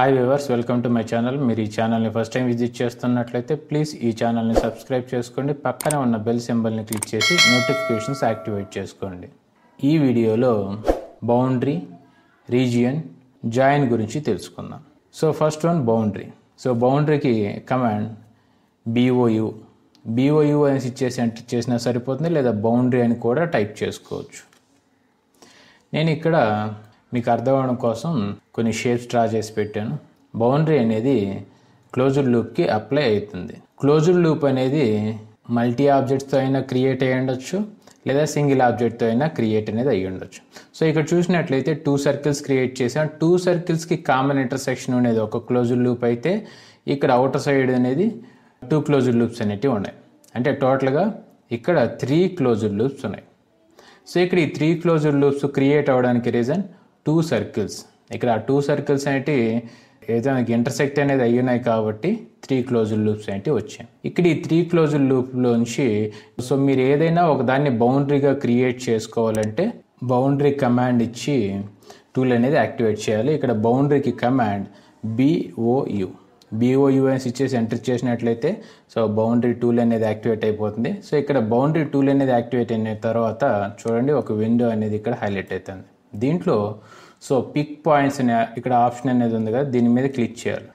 hi viewers welcome to my channel మీరు ఈ ఛానల్ని ఫస్ట్ టైం విజిట్ చేస్తున్నట్లయితే ప్లీజ్ ఈ ఛానల్ని సబ్స్క్రైబ్ చేసుకోండి పక్కనే ఉన్న బెల్ సింబల్ని క్లిక్ చేసి నోటిఫికేషన్స్ యాక్టివేట్ చేసుకోండి ఈ వీడియోలో బౌండరీ రీజియన్ జాయిన్ గురించి తెలుసుకుందాం so first one boundary so బౌండరీకి కమాండ్ బీఓయు బీఓయు అనేసి ఇచ్చేసి అంటే చేసినా సరిపోతుంది లేదా బౌండరీ అని కూడా టైప్ చేసుకోవచ్చు నేను ఇక్కడ మీకు అర్థం కోసం కొన్ని షేప్స్ డ్రా చేసి పెట్టాను బౌండరీ అనేది క్లోజ్డ్ లూప్కి అప్లై అవుతుంది క్లోజ్డ్ లూప్ అనేది మల్టీ ఆబ్జెక్ట్స్తో అయినా క్రియేట్ అయ్యి ఉండొచ్చు లేదా సింగిల్ ఆబ్జెక్ట్తో అయినా క్రియేట్ అనేది అయ్యి ఉండొచ్చు సో ఇక్కడ చూసినట్లయితే టూ సర్కిల్స్ క్రియేట్ చేసాం టూ సర్కిల్స్కి కామన్ ఇంటర్సెక్షన్ అనేది ఒక క్లోజ్డ్ లూప్ అయితే ఇక్కడ అవుటర్ సైడ్ అనేది టూ క్లోజ్డ్ లూప్స్ అనేటివి ఉన్నాయి అంటే టోటల్గా ఇక్కడ త్రీ క్లోజ్డ్ లూప్స్ ఉన్నాయి సో ఇక్కడ ఈ త్రీ క్లోజ్డ్ లూప్స్ క్రియేట్ అవ్వడానికి రీజన్ టూ సర్కిల్స్ ఇక్కడ టూ సర్కిల్స్ అనేటి ఏదైతే మనకి ఇంటర్సెక్ట్ అనేది అయ్యున్నాయి కాబట్టి త్రీ క్లోజుడ్ లూప్స్ అనేవి వచ్చాయి ఇక్కడ ఈ త్రీ క్లోజుడ్ లూప్లో నుంచి సో మీరు ఏదైనా ఒక దాన్ని బౌండరీగా క్రియేట్ చేసుకోవాలంటే బౌండరీ కమాండ్ ఇచ్చి టూల్ అనేది యాక్టివేట్ చేయాలి ఇక్కడ బౌండరీకి కమాండ్ బిఓయు బిఓయుఎస్ ఇచ్చేసి ఎంటర్ చేసినట్లయితే సో బౌండరీ టూల్ అనేది యాక్టివేట్ అయిపోతుంది సో ఇక్కడ బౌండరీ టూల్ అనేది యాక్టివేట్ అయిన తర్వాత చూడండి ఒక విండో అనేది ఇక్కడ హైలైట్ అవుతుంది దీంట్లో సో పిక్ పాయింట్స్ అనే ఇక్కడ ఆప్షన్ అనేది ఉంది కదా దీని మీద క్లిక్ చేయాలి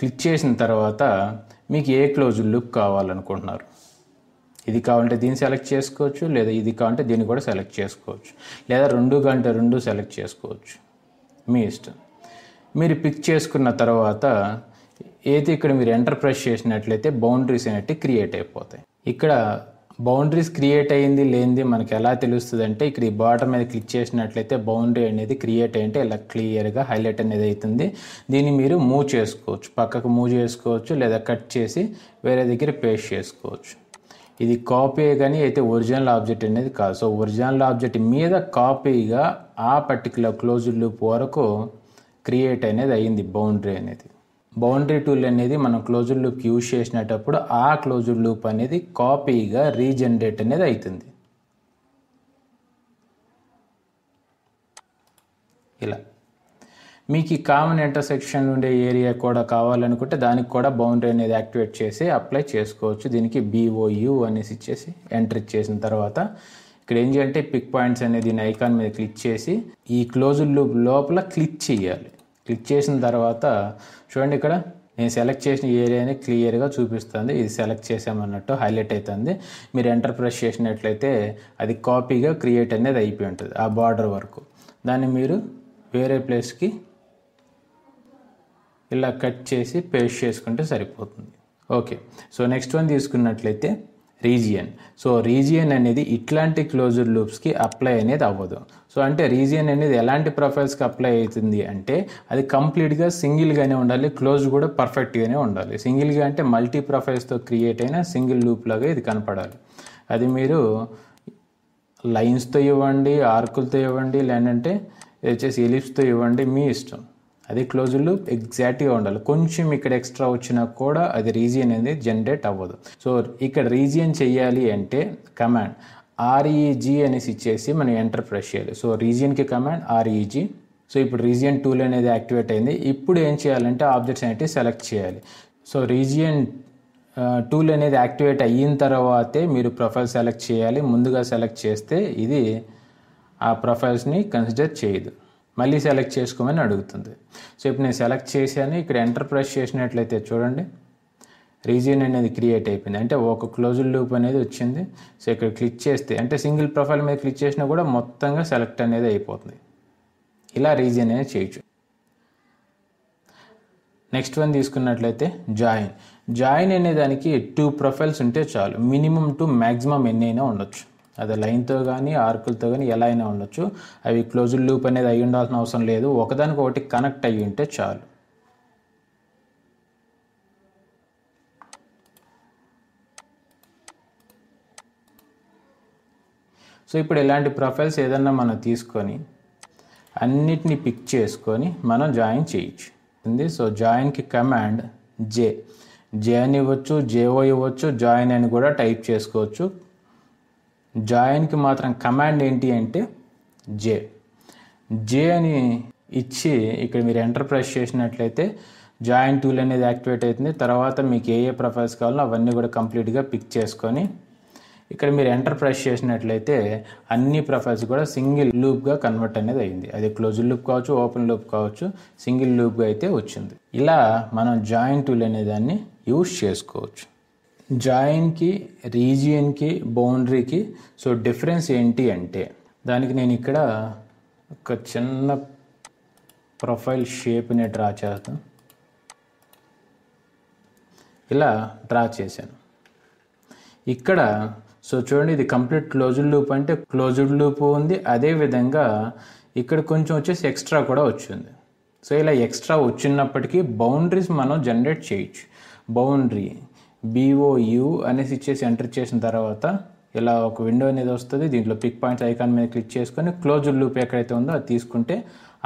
క్లిక్ చేసిన తర్వాత మీకు ఏ క్లోజ్ లుక్ కావాలనుకుంటున్నారు ఇది కావాలంటే దీన్ని సెలెక్ట్ చేసుకోవచ్చు లేదా ఇది కావాలంటే దీన్ని కూడా సెలెక్ట్ చేసుకోవచ్చు లేదా రెండు గంట రెండు సెలెక్ట్ చేసుకోవచ్చు మీ ఇష్టం మీరు పిక్ చేసుకున్న తర్వాత అయితే ఇక్కడ మీరు ఎంటర్ ప్రెస్ చేసినట్లయితే బౌండరీస్ అనేటివి క్రియేట్ అయిపోతాయి ఇక్కడ బౌండరీస్ క్రియేట్ అయ్యింది లేనిది మనకి ఎలా తెలుస్తుంది అంటే ఇక్కడ ఈ బాటర్ మీద క్లిక్ చేసినట్లయితే బౌండరీ అనేది క్రియేట్ అయ్యింటే ఇలా క్లియర్గా హైలైట్ అనేది అవుతుంది దీన్ని మీరు మూవ్ చేసుకోవచ్చు పక్కకు మూవ్ చేసుకోవచ్చు లేదా కట్ చేసి వేరే దగ్గర పేస్ట్ చేసుకోవచ్చు ఇది కాపీ కానీ అయితే ఒరిజినల్ ఆబ్జెక్ట్ అనేది కాదు సో ఒరిజినల్ ఆబ్జెక్ట్ మీద కాపీగా ఆ పర్టికులర్ క్లోజ్డ్ లూప్ వరకు క్రియేట్ అనేది అయ్యింది బౌండరీ అనేది బౌండరీ టూల్ అనేది మనం క్లోజ్డ్ లూప్ యూజ్ చేసినటప్పుడు ఆ క్లోజ్డ్ లూప్ అనేది కాపీగా రీజనరేట్ అనేది అవుతుంది ఇలా మీకు కామన్ ఇంటర్సెక్షన్ ఉండే ఏరియా కూడా కావాలనుకుంటే దానికి కూడా బౌండరీ అనేది యాక్టివేట్ చేసి అప్లై చేసుకోవచ్చు దీనికి బీఓయు అనేసి ఇచ్చేసి ఎంటర్ చేసిన తర్వాత ఇక్కడ ఏం చేయాలంటే పిక్ పాయింట్స్ అనేది ఐకాన్ మీద క్లిక్ చేసి ఈ క్లోజ్డ్ లూప్ లోపల క్లిక్ చేయాలి క్లిక్ చేసిన తర్వాత చూడండి ఇక్కడ నేను సెలెక్ట్ చేసిన ఏరియాని క్లియర్గా చూపిస్తుంది ఇది సెలెక్ట్ చేసామన్నట్టు హైలైట్ అవుతుంది మీరు ఎంటర్ ప్రెస్ చేసినట్లయితే అది కాపీగా క్రియేట్ అనేది అయిపోయి ఉంటుంది ఆ బార్డర్ వరకు దాన్ని మీరు వేరే ప్లేస్కి ఇలా కట్ చేసి పేస్ట్ చేసుకుంటే సరిపోతుంది ఓకే సో నెక్స్ట్ వన్ తీసుకున్నట్లయితే రీజియన్ సో రీజియన్ అనేది ఇట్లాంటి క్లోజ్డ్ లూప్స్కి అప్లై అనేది అవ్వదు సో అంటే రీజియన్ అనేది ఎలాంటి ప్రొఫైల్స్కి అప్లై అవుతుంది అంటే అది కంప్లీట్గా సింగిల్గానే ఉండాలి క్లోజ్ కూడా పర్ఫెక్ట్గానే ఉండాలి సింగిల్గా అంటే మల్టీ ప్రొఫైల్స్తో క్రియేట్ అయిన సింగిల్ లూప్ లాగా ఇది కనపడాలి అది మీరు లైన్స్తో ఇవ్వండి ఆర్కులతో ఇవ్వండి లేదంటే వచ్చేసి ఎలిప్స్తో ఇవ్వండి మీ ఇష్టం అది క్లోజ్ లూప్ ఎగ్జాక్ట్గా ఉండాలి కొంచెం ఇక్కడ ఎక్స్ట్రా వచ్చినా కూడా అది రీజియన్ అనేది జనరేట్ అవ్వదు సో ఇక్కడ రీజియన్ చేయాలి అంటే కమాండ్ ఆర్ఈజీ అనేసి ఇచ్చేసి మనం ఎంటర్ ప్రెస్ చేయాలి సో రీజియన్కి కమాండ్ ఆర్ఈజీ సో ఇప్పుడు రీజియన్ టూల్ అనేది యాక్టివేట్ అయింది ఇప్పుడు ఏం చేయాలంటే ఆబ్జెక్ట్స్ అనేవి సెలెక్ట్ చేయాలి సో రీజియన్ టూల్ అనేది యాక్టివేట్ అయిన తర్వాతే మీరు ప్రొఫైల్ సెలెక్ట్ చేయాలి ముందుగా సెలెక్ట్ చేస్తే ఇది ఆ ప్రొఫైల్స్ని కన్సిడర్ చేయదు మళ్ళీ సెలెక్ట్ చేసుకోమని అడుగుతుంది సో ఇప్పుడు నేను సెలెక్ట్ చేశాను ఇక్కడ ఎంటర్ ప్రెస్ చేసినట్లయితే చూడండి రీజియన్ అనేది క్రియేట్ అయిపోయింది అంటే ఒక క్లోజ్డ్ లూప్ అనేది వచ్చింది సో ఇక్కడ క్లిక్ చేస్తే అంటే సింగిల్ ప్రొఫైల్ మీద క్లిక్ చేసినా కూడా మొత్తంగా సెలెక్ట్ అనేది అయిపోతుంది ఇలా రీజియన్ అనేది చేయొచ్చు నెక్స్ట్ వన్ తీసుకున్నట్లయితే జాయిన్ జాయిన్ అనే దానికి టూ ప్రొఫైల్స్ ఉంటే చాలు మినిమం టు మ్యాక్సిమం ఎన్నైనా ఉండొచ్చు అది లైన్తో కానీ ఆర్కులతో కానీ ఎలా అయినా ఉండొచ్చు అవి క్లోజ్డ్ లూప్ అనేది అయి ఉండాల్సిన అవసరం లేదు ఒకదానికి ఒకటి కనెక్ట్ అయ్యి ఉంటే చాలు సో ఇప్పుడు ఇలాంటి ప్రొఫైల్స్ ఏదన్నా మనం తీసుకొని అన్నిటిని పిక్ చేసుకొని మనం జాయిన్ చేయొచ్చు సో జాయిన్కి కమాండ్ జే జే అని ఇవ్వచ్చు జేఓ ఇవ్వచ్చు జాయిన్ అని కూడా టైప్ చేసుకోవచ్చు జాయిన్కి మాత్రం కమాండ్ ఏంటి అంటే జే జే అని ఇచ్చి ఇక్కడ మీరు ఎంటర్ ప్రెస్ చేసినట్లయితే జాయిన్ టూల్ అనేది యాక్టివేట్ అవుతుంది తర్వాత మీకు ఏ ఏ ప్రొఫైల్స్ కావాలో అవన్నీ కూడా కంప్లీట్గా పిక్ చేసుకొని ఇక్కడ మీరు ఎంటర్ ప్రెస్ చేసినట్లయితే అన్ని ప్రొఫైల్స్ కూడా సింగిల్ లూప్గా కన్వర్ట్ అనేది అయింది అది క్లోజ్ లూప్ కావచ్చు ఓపెన్ లూప్ కావచ్చు సింగిల్ లూప్గా అయితే వచ్చింది ఇలా మనం జాయిన్ టూల్ అనే దాన్ని యూజ్ చేసుకోవచ్చు జాయిన్కి రీజియన్కి బౌండరీకి సో డిఫరెన్స్ ఏంటి అంటే దానికి నేను ఇక్కడ ఒక చిన్న ప్రొఫైల్ షేప్ని డ్రా చేస్తాను ఇలా డ్రా చేశాను ఇక్కడ సో చూడండి ఇది కంప్లీట్ క్లోజ్డ్ లూప్ అంటే క్లోజ్డ్ లూప్ ఉంది అదేవిధంగా ఇక్కడ కొంచెం వచ్చేసి ఎక్స్ట్రా కూడా వచ్చింది సో ఇలా ఎక్స్ట్రా వచ్చినప్పటికీ బౌండరీస్ మనం జనరేట్ చేయొచ్చు బౌండరీ బీఓయు అనేసి ఇచ్చేసి ఎంటర్ చేసిన తర్వాత ఇలా ఒక విండో అనేది వస్తుంది దీంట్లో పిక్ పాయింట్స్ ఐకాన్ మీద క్లిక్ చేసుకొని క్లోజ్ లూప్ ఎక్కడైతే ఉందో అది తీసుకుంటే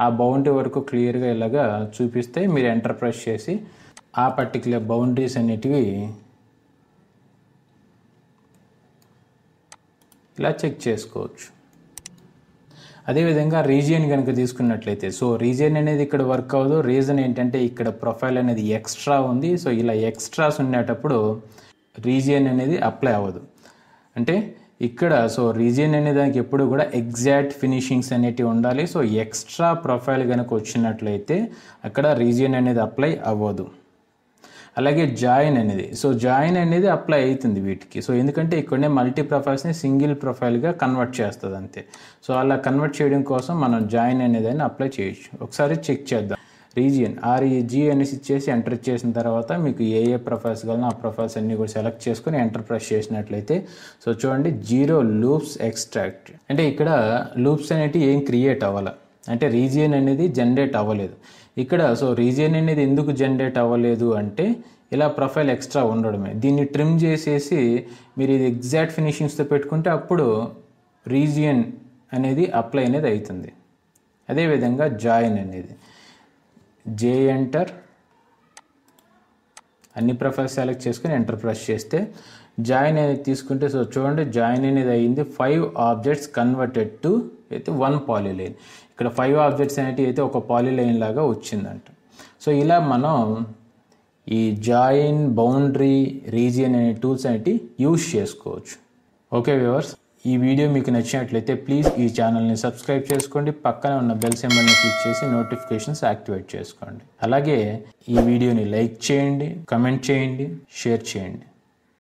ఆ బౌండరీ వరకు క్లియర్గా ఇలాగా చూపిస్తే మీరు ఎంటర్ ప్రెస్ చేసి ఆ పర్టికులర్ బౌండరీస్ అనేటివి ఇలా చెక్ చేసుకోవచ్చు అదేవిధంగా రీజియన్ కనుక తీసుకున్నట్లయితే సో రీజియన్ అనేది ఇక్కడ వర్క్ అవ్వదు రీజన్ ఏంటంటే ఇక్కడ ప్రొఫైల్ అనేది ఎక్స్ట్రా ఉంది సో ఇలా ఎక్స్ట్రాస్ ఉండేటప్పుడు రీజియన్ అనేది అప్లై అవ్వదు అంటే ఇక్కడ సో రీజియన్ అనే దానికి ఎప్పుడు కూడా ఎగ్జాక్ట్ ఫినిషింగ్స్ అనేటివి ఉండాలి సో ఎక్స్ట్రా ప్రొఫైల్ కనుక వచ్చినట్లయితే అక్కడ రీజియన్ అనేది అప్లై అవ్వదు అలాగే జాయిన్ అనేది సో జాయిన్ అనేది అప్లై అవుతుంది వీటికి సో ఎందుకంటే ఇక్కడనే మల్టీ ప్రొఫైల్స్ని సింగిల్ ప్రొఫైల్గా కన్వర్ట్ చేస్తుంది అంతే సో అలా కన్వర్ట్ చేయడం కోసం మనం జాయిన్ అనేది అప్లై చేయొచ్చు ఒకసారి చెక్ చేద్దాం రీజియన్ ఆర్ఈజీ అనేసి e ఇచ్చేసి ఎంటర్ చేసిన తర్వాత మీకు ఏ ఏ ప్రొఫైల్స్ కలినా ఆ ప్రొఫైల్స్ అన్ని కూడా సెలెక్ట్ చేసుకుని ఎంటర్ ప్రెస్ చేసినట్లయితే సో చూడండి జీరో లూప్స్ ఎక్స్ట్రాక్ట్ అంటే ఇక్కడ లూప్స్ అనేటివి ఏం క్రియేట్ అవ్వాలి అంటే రీజియన్ అనేది జనరేట్ అవ్వలేదు ఇక్కడ సో రీజియన్ అనేది ఎందుకు జనరేట్ అవ్వలేదు అంటే ఇలా ప్రొఫైల్ ఎక్స్ట్రా ఉండడమే దీన్ని ట్రిమ్ చేసేసి మీరు ఇది ఎగ్జాక్ట్ ఫినిషింగ్స్తో పెట్టుకుంటే అప్పుడు రీజియన్ అనేది అప్లై అనేది అవుతుంది అదేవిధంగా జాయిన్ అనేది జే ఎంటర్ అన్ని ప్రొఫైల్స్ సెలెక్ట్ చేసుకుని ఎంటర్ ప్రెస్ చేస్తే జాయిన్ అనేది తీసుకుంటే సో చూడండి జాయిన్ అనేది అయ్యింది ఫైవ్ ఆబ్జెక్ట్స్ కన్వర్టెడ్ టు అయితే వన్ పాలిలైన్ ఇక్కడ ఫైవ్ ఆబ్జెక్ట్స్ అనేటివి అయితే ఒక పాలిలైన్ లాగా వచ్చిందంట సో ఇలా మనం ఈ జాయిన్ బౌండరీ రీజియన్ అనే టూల్స్ అనేటి యూజ్ చేసుకోవచ్చు ఓకే వ్యూవర్స్ ఈ వీడియో మీకు నచ్చినట్లయితే ప్లీజ్ ఈ ఛానల్ని సబ్స్క్రైబ్ చేసుకోండి పక్కన ఉన్న బెల్ సింబల్ని క్లిక్ చేసి నోటిఫికేషన్స్ యాక్టివేట్ చేసుకోండి అలాగే ఈ వీడియోని లైక్ చేయండి కమెంట్ చేయండి షేర్ చేయండి